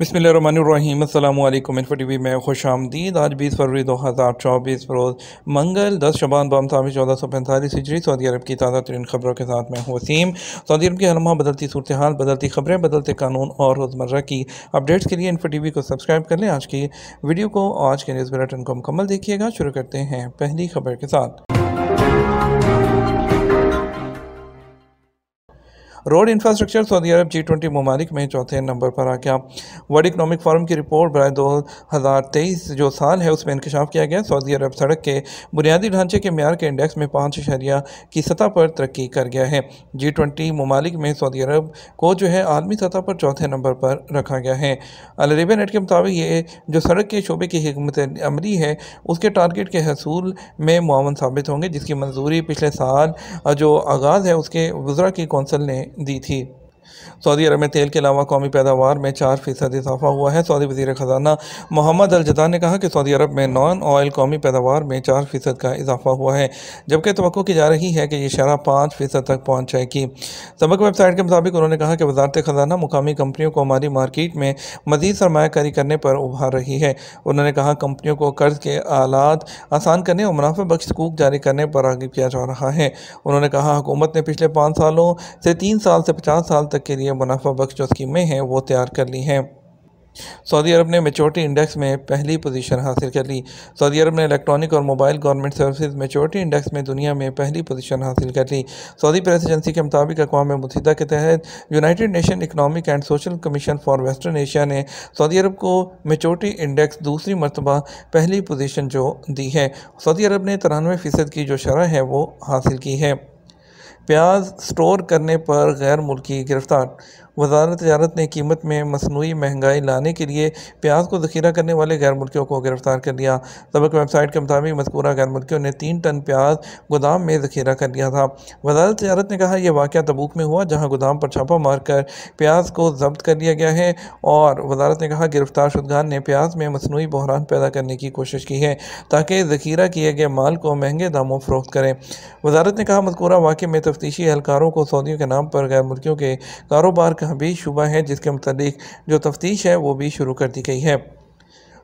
बसमीम अल्लाम info T में खुश आमदीद आज बीस फरवरी दो हज़ार चौबीस रोज़ मंगल दस शबान बम सामी चौदह सौ पैंतालीस हिजरी सऊदी अरब की ताज़ा तरीन खबरों के साथ मैं वसीम सऊदी अरब की हरमा बदलती सूरत हाल बदलती खबरें बदलते कानून और रोज़मर्रा की अपडेट्स के लिए इन्फो टी को सब्सक्राइब कर लें आज की वीडियो को आज के न्यूज़ बुलेटिन को मुकम्मल देखिएगा शुरू करते हैं पहली खबर के साथ रोड इंफ्रास्ट्रक्चर सऊदी अरब जी ट्वेंटी ममालिक में चौथे नंबर पर आ गया वर्ल्ड इकनॉमिक फोरम की रिपोर्ट बरए दो हज़ार तेईस जो साल है उसमें इंकशाफ किया गया सऊदी अरब सड़क के बुनियादी ढांचे के मैार के इंडेक्स में पाँच शहरिया की सतह पर तरक्की कर गया है जी ट्वेंटी ममालिक में सऊदी अरब को जो है आलमी सतह पर चौथे नंबर पर रखा गया है अलरेबिया नेट के मुताबिक ये जो सड़क के शोबे की हमत अमली है उसके टारगेट के हसूल में मुआवन साबित होंगे जिसकी मंजूरी पिछले साल जो आगाज़ है उसके वज्रा की कौंसल ने दी थी सऊदी अरब में तेल के अलावा कौमी पैदावार में चार फ़ीसद इजाफा हुआ है सऊदी वजी ख़जाना मोहम्मद अलजदा ने कहा कि सऊदी अरब में नॉन ऑयल कौमी पैदावार में चार फ़ीसद का इजाफा हुआ है जबकि तो की जा रही है कि यह शराह पाँच फ़ीसद तक पहुँच जाएगी सबक वेबसाइट के मुताबिक उन्होंने कहा कि वजारत ख़जाना मुकामी कंपनियों को हमारी मार्केट में मजीद सरमाकारी करने पर उभार रही है उन्होंने कहा कंपनियों को कर्ज के आलात आसान करने और मुनाफे बख्श हकूक जारी करने पर आगे किया जा रहा है उन्होंने कहा हुकूमत ने पिछले पाँच सालों से तीन साल से पचास साल तक तक के लिए मुनाफा बख्श जो स्कीमें हैं वो तैयार कर ली हैं सऊदी अरब ने मेचोरिटी इंडेक्स में पहली पोजीशन हासिल कर ली सऊदी अरब ने इलेक्ट्रॉनिक और mobile government services maturity index में दुनिया में पहली पोजीशन हासिल कर ली सऊदी प्रेस एजेंसी के मुताबिक अकवा मुतहदा के तहत United Nation economic and social commission for western Asia ने सऊदी अरब को मेचोरिटी इंडेक्स दूसरी मरतबा पहली पोजिशन जो दी है सऊदी अरब ने तिरानवे फ़ीसद की जो शरह है वो हासिल की है प्याज स्टोर करने पर गैर मुल्की गिरफ्तार वजारत तजारत ने कीमत में मसनू महंगाई लाने के लिए प्याज को जखीरा करने वाले गैर मुल्कियों को गिरफ्तार कर लिया सबक वेबसाइट के मुताबिक मजकूरा गैर मुल्कियों ने तीन टन प्याज गोदाम में जखीरा कर लिया था वजारत तजारत ने कहा यह वाक़ तबूक में हुआ जहाँ गोदाम पर छापा मारकर प्याज को जब्त कर लिया गया है और वजारत ने कहा गिरफ्तार शुदगान ने प्याज में मसनू बहरान पैदा करने की कोशिश की है ताकि ज़खीरा किए गए माल को महंगे दामों फरोख्त करें वजारत ने कहा मजकूरा वाक़े में तफ्तीशी एहलकारों को सऊदियों के नाम पर गैर मुल्कियों के कारोबार का भी शुबा है जिसके मतलब जो तफ्तीश है वो भी शुरू कर दी गई है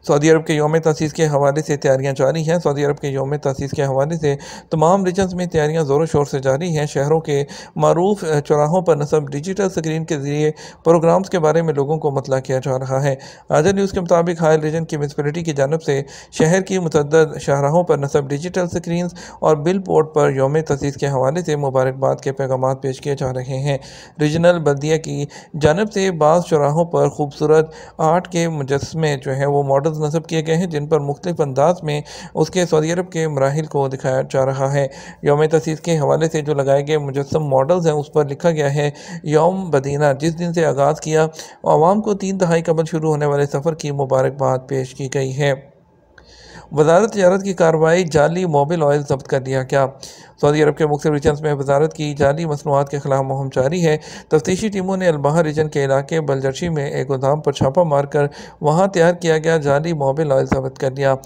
सऊदी अरब के योम तसीस के हवाले से तैयारियाँ जारी हैं सऊदी अरब के योम तसीस के हवाले से तमाम रीजन्स में तैयारियाँ ज़ोरों शोर से जारी हैं शहरों के मरूफ चौराहों पर नसब डिजिटल स्क्रीन के ज़रिए प्रोग्राम्स के बारे में लोगों को मतला किया जा रहा है आजा न्यूज़ के मुताबिक हायल रीजन की म्यूनसपलिटी की जानब से शहर की मतदद शाहराहों पर नसब डिजिटल स्क्रीन और बिल बोर्ड पर योम तसीस के हवाले से मुबारकबाद के पैगाम पेश किए जा रहे हैं रीजनल बल्दिया की जानब से बाज़ चौराहों पर खूबसूरत आर्ट के मुजस्मे जो हैं वो मॉडल अल्फाज नस्ब किए गए हैं जिन पर मुख्तफ अंदाज में उसके सऊदी अरब के मराहल को दिखाया जा रहा है योम तसीस के हवाले से जो लगाए गए मुजस्म मॉडल्स हैं उस पर लिखा गया है योम बदीना जिस दिन से आगाज़ किया आवाम को तीन दहाई कबल शुरू होने वाले सफ़र की मुबारकबाद पेश की गई है वजारत तजारत की कार्रवाई जाली मोबिल ऑयल जब्त कर लिया क्या सऊदी अरब के मुख्य रीजन में वजारत की जाली मसनूआत के खिलाफ मुहम जारी है तफ्तीशी टीमों ने अलबाह रीजन के इलाके बलजर्शी में एक गोदाम पर छापा मारकर वहाँ तैयार किया गया जाली मोबिल ऑयल जब्त कर लिया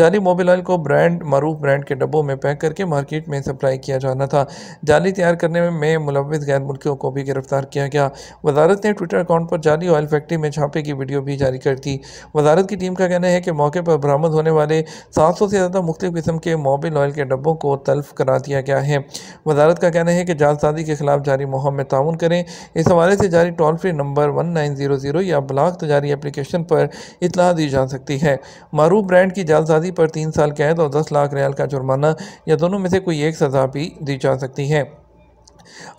जाली मोबिल ऑयल को ब्रांड मरूफ ब्रांड के डब्बों में पैक करके मार्केट में सप्लाई किया जाना था जाली तैयार करने में मुलविस गैर मुल्कियों को भी गिरफ्तार किया गया वजारत ने ट्विटर अकाउंट पर जाली ऑयल फैक्ट्री में छापे की वीडियो भी जारी कर दी वजारत की टीम का कहना है कि मौके पर बरामद होने वाले सात सौ से ज़्यादा मुख्तु किस्म के मोबिल ऑयल के डब्बों को तल्फ करा दिया किया गया है वजारत का कहना है कि जालसाजी के खिलाफ जारी मुहम में ताउन करें इस हवाले से जारी toll free number one nine zero zero या ब्लाक तजारी तो एप्लीकेशन पर इतला दी जा सकती है मारूफ ब्रांड की जालसाजी पर तीन साल कैद और दस लाख रियाल का जुर्माना या दोनों में से कोई एक सज़ा भी दी जा सकती है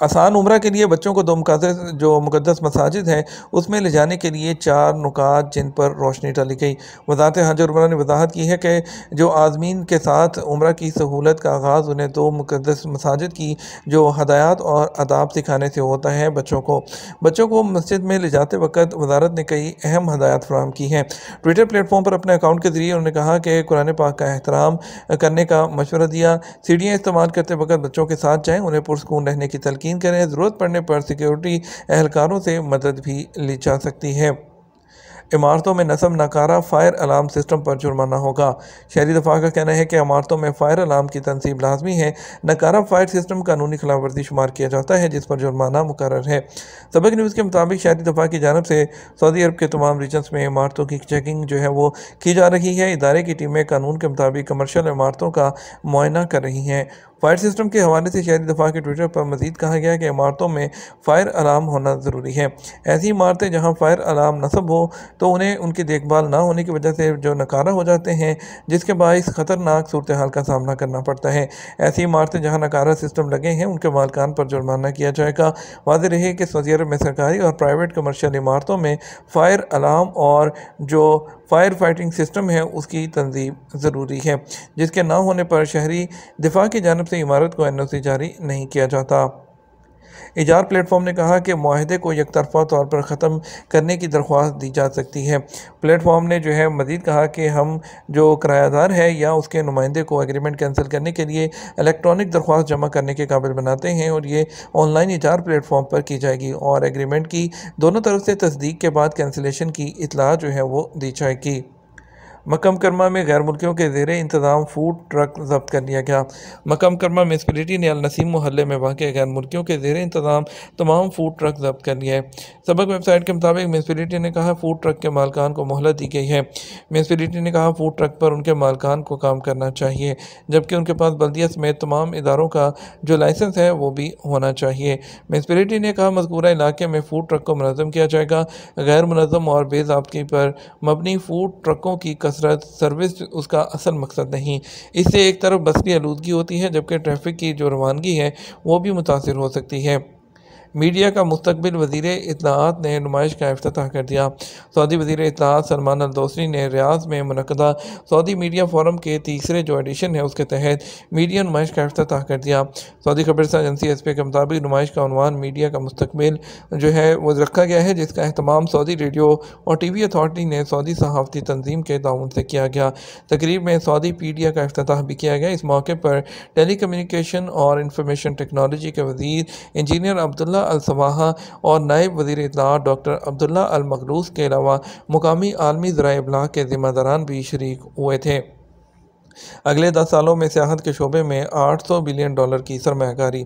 आसान उम्र के लिए बच्चों को दो मुकदस जो मुकदस मसाजिद हैं उसमें ले जाने के लिए चार नुकात जिन पर रोशनी डाली गई वजारत हज उम्र ने वजाहत की है कि जो आज़मीन के साथ उम्र की सहूलत का आगाज़ उन्हें दो मुकदस मसाजिद की जो हदायत और अदाब सिखाने से होता है बच्चों को बच्चों को मस्जिद में ले जाते वक्त वजारत ने कई अहम हदायत फ्राहम की हैं ट्विटर प्लेटफॉर्म पर अपने अकाउंट के ज़रिए उन्होंने कहा कि कुरने पाक का एहतराम करने का मशवरा दिया सीढ़ियाँ इस्तेमाल करते वक्त बच्चों के साथ जाएँ उन्हें पुरस्कून रहने के की तलकिन करें ज़रूरत पड़ने पर सिक्योरिटी एहलकारों से मदद भी ली जा सकती है इमारतों में नसम नकारा फायर अलार्म सिस्टम पर जुर्माना होगा शहरी दफा का कहना है कि इमारतों में फायर अलार्म की तनसीब लाजमी है नकारा फायर सिस्टम कानूनी खिलाफवर्जी शुमार किया जाता है जिस पर जुर्माना मुकर है सबक न्यूज़ के मुताबिक शहरी दफा की जानब से सऊदी अरब के तमाम रीजन्स में इमारतों की चेकिंग जो है वो की जा रही है इदारे की टीमें कानून के मुताबिक कमर्शल इमारतों का मुआयना कर रही हैं फायर सिस्टम के हवाले से शहरी दफा के ट्विटर पर मजीद कहा गया कि इमारतों में फायर अलार्म होना ज़रूरी है ऐसी इमारतें जहाँ फायर अलार्म नस्ब हो तो उन्हें उनकी देखभाल ना होने की वजह से जो नकारा हो जाते हैं जिसके बायस ख़तरनाक सूरत हाल का सामना करना पड़ता है ऐसी इमारतें जहाँ नकारा सिस्टम लगे हैं उनके मालकान पर जुर्माना किया जाएगा वाज रहे कि सऊदी अरब में सरकारी और प्राइवेट कमर्शियल इमारतों में फ़ायर अलार्म और जो फायर फाइटिंग सिस्टम है उसकी तंजीम ज़रूरी है जिसके ना होने पर शहरी दिफा की जानब से इमारत को एन जारी नहीं किया जाता एजार प्लेटफॉर्म ने कहा कि माहदे को एक तरफा तौर पर ख़त्म करने की दरख्वास्त दी जा सकती है प्लेटफॉर्म ने जो है मज़ीद कहा कि हम जो किरायादार है या उसके नुमाइंदे को एग्रीमेंट कैंसिल करने के लिए इलेक्ट्रॉनिक दरख्वास्त जमा करने के काबिल बनाते हैं और ये ऑनलाइन एजार प्लेटफॉर्म पर की जाएगी और एग्रीमेंट की दोनों तरफ से तस्दीक के बाद कैंसिलेशन की इतला जो है वो दी जाएगी मकम करमा में गैर मुल्कियों के जेर इंतजाम फूड ट्रक जब्त कर लिया गया मकम करमा म्यूनसपलिटी ने अलनसीम मोहल्ले में वाक़ गैर मुल्कियों के जेर इंतजाम तमाम फूड ट्रक जब्त कर लिए सबक वेबसाइट के मुताबिक म्यूनसपलिटी ने कहा फूड ट्रक के मालकान को मोहलत दी गई है म्यूनसपलिटी ने कहा फूड ट्रक पर उनके मालकान को काम करना चाहिए जबकि उनके पास बल्दिया समेत तमाम इदारों का जो लाइसेंस है वो भी होना चाहिए म्यूनसपलिटी ने कहा मजकूरा इलाके में फूड ट्रक को मनजम किया जाएगा गैर मनजम और बेजाबगी पर मबनी फूड ट्रकों की कसर कसरत सर्विस उसका असल मकसद नहीं इससे एक तरफ बस की आलूदगी होती है जबकि ट्रैफिक की जो रवानगी है वो भी मुतासर हो सकती है मीडिया का मुस्तबिल वजीर इतलात ने नुमाइश का अफ्ताह कर दिया सऊदी वजीर इतलात सलमान अलदोसरी ने रियाज में मनदा सऊदी मीडिया फोरम के तीसरे जो एडिशन है उसके तहत मीडिया नुमाइश का अफ्ताह कर दिया सऊदी खबर एजेंसी एस पी के मुताबिक नुमाइश का अनवान मीडिया का मुस्तबिल जो है वो रखा गया है जिसका अहतमाम सऊदी रेडियो और टी वी अथॉरिटी ने सऊदी सहाफ़ती तंजीम के ताउन से किया गया तकरीब में सऊदी पीडिया का अफ्ताह भी किया गया इस मौके पर टेली कम्युनिकेशन और इंफॉर्मेशन टेक्नोलॉजी के वजीर इंजीनियर अब्दुल्ला अब्दुल्ला अलसवाहा और नायब वजीर इतलात डॉक्टर अब्दुल्ला अलमकलूस के अलावा मुकामी आलमी ज़रा अबला के ज़िम्मेदारान भी शरीक हुए थे अगले दस सालों में सियाहत के शोबे में आठ सौ बिलियन डॉलर की सरमाकारी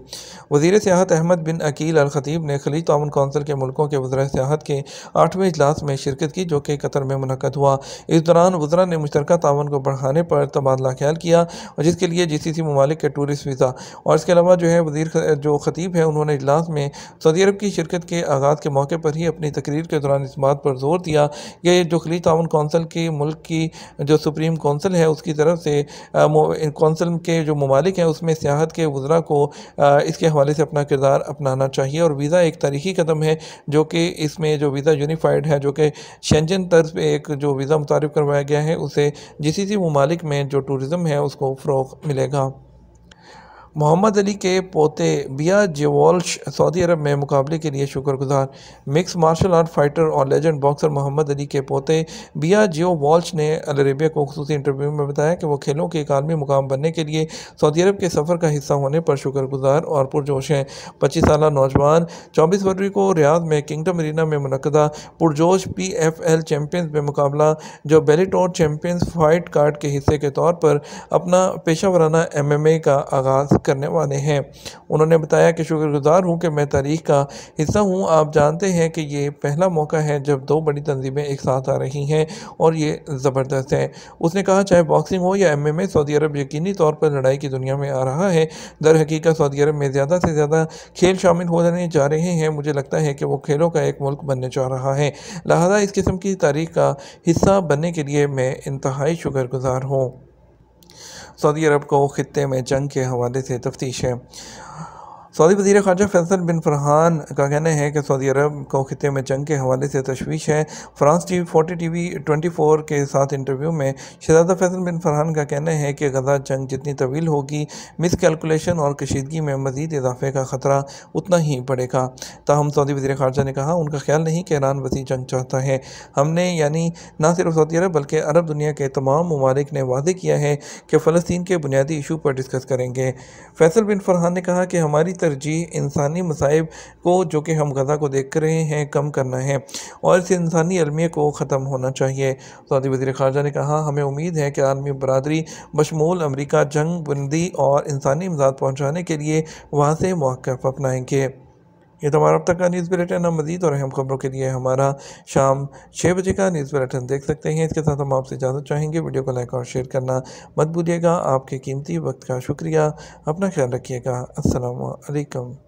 वजीर सियाहत अहमद बिन अकील अल खतीब ने खलीज तान कौंसिल के मुल्कों के वजरा सियाहत के आठवें अजलास में शिरकत की जो कि कतर में मनकद हुआ इस दौरान वजरा ने मुश्तर तावन को बढ़ाने पर तबादला ख्याल किया और जिसके लिए जी सी सी ममालिक के टूरिस्ट वीज़ा और इसके अलावा जो है वजीर जो खतीब है उन्होंने इजलास में सऊदी अरब की शिरकत के आगाज़ के मौके पर ही अपनी तकरीर के दौरान इस बात पर जोर दिया कि जो खलीज तान कौंसिल के मुल्क की जो सुप्रीम कौंसिल है उसकी तरफ से कौंसल कौंसिल के जो ममालिक हैं उसमें सियाहत के वज्रा को इसके हवाले से अपना किरदार अपनाना चाहिए और वीज़ा एक तारीखी कदम है जो कि इसमें जो वीज़ा यूनिफाइड है जो कि शेंजन तर्ज पर एक जो वीज़ा मुतारफ़ करवाया गया है उसे जिस ममालिक में जो टूरिज़म है उसको फ़रोग मिलेगा मोहम्मद अली के पोते बिया जेवॉल्श सऊदी अरब में मुकाबले के लिए शुक्रगुजार मिक्स मार्शल आर्ट फाइटर और लेजेंड बॉक्सर मोहम्मद अली के पोते बिया जियो वॉल्श ने अलरेबिया को खसूस इंटरव्यू में बताया कि वो खेलों के एक आलमी मुकाम बनने के लिए सऊदी अरब के सफ़र का हिस्सा होने पर शुक्रगुजार और पुरजोश हैं पच्चीस साल नौजवान चौबीस फरवरी को रियाद में किंगडम अरीना में मनदा पुरजोश पी एफ एल चैम्पियंस में मुकाबला जो बेलीटोर चैम्पियंस फाइट कार्ड के हिस्से के तौर पर अपना पेशा वराना एम एम ए का आगाज़ करने वाले हैं उन्होंने बताया कि शुक्रगुजार हूँ कि मैं तारीख का हिस्सा हूँ आप जानते हैं कि ये पहला मौका है जब दो बड़ी तंजीमें एक साथ आ रही हैं और ये ज़बरदस्त है उसने कहा चाहे बॉक्सिंग हो या M M A Saudi Arab यकीनी तौर पर लड़ाई की दुनिया में आ रहा है दर हकीकत सऊदी अरब में ज़्यादा से ज़्यादा खेल शामिल होने जा रहे हैं मुझे लगता है कि वो खेलों का एक मुल्क बनने जा रहा है लिहाजा इस किस्म की तारीख का हिस्सा बनने के लिए मैं इंतहाई शुक्रगुजार हूँ सऊदी अरब को खत्े में जंग के हवाले से तफ्तीश है सऊदी वजीर खारजा फैसल बिन फरहान का कहना है कि सऊदी अरब को खत्े में जंग के हवाले से तशवीश है France T forty T V twenty four के साथ इंटरव्यू में शहजादा फैसल बिन फरहान का कहना है कि गजा जंग जितनी तवील होगी मिस कैलकुलेशन और कशीदगी में मजीद इजाफे का ख़तरा उतना ही बढ़ेगा ताहम सऊदी वजी खारजा ने कहा उनका ख्याल नहीं कि ईरान वसी जंग चाहता है हमने यानी ना सिर्फ सऊदी अरब बल्कि अरब दुनिया के तमाम ममालिक ने वादे किया है कि फ़लस्तीन के बुनियादी इशू पर डिस्कस करेंगे फैसल बिन फरहान ने कहा कि हमारी तरजीह इंसानी मसाइब को जो कि हम गज़ा को देख रहे हैं कम करना है और इस इंसानी अलमिया को ख़त्म होना चाहिए सऊदी वजी खारजा ने कहा हमें उम्मीद है कि आर्मी बरदरी बशमूल अमरीका जंग बंदी और इंसानी इमदाद पहुँचाने के लिए वहाँ से मौक़ अपनाएंगे ये तो हमारा अब तक का न्यूज़ बुलेटिन हम मजीद और अहम खबरों के लिए हमारा शाम छः बजे का न्यूज़ बुलेटिन देख सकते हैं इसके साथ हम आपसे इजाज़त चाहेंगे वीडियो को लाइक और शेयर करना मत भूलिएगा आपके कीमती वक्त का शुक्रिया अपना ख्याल रखिएगा असलकम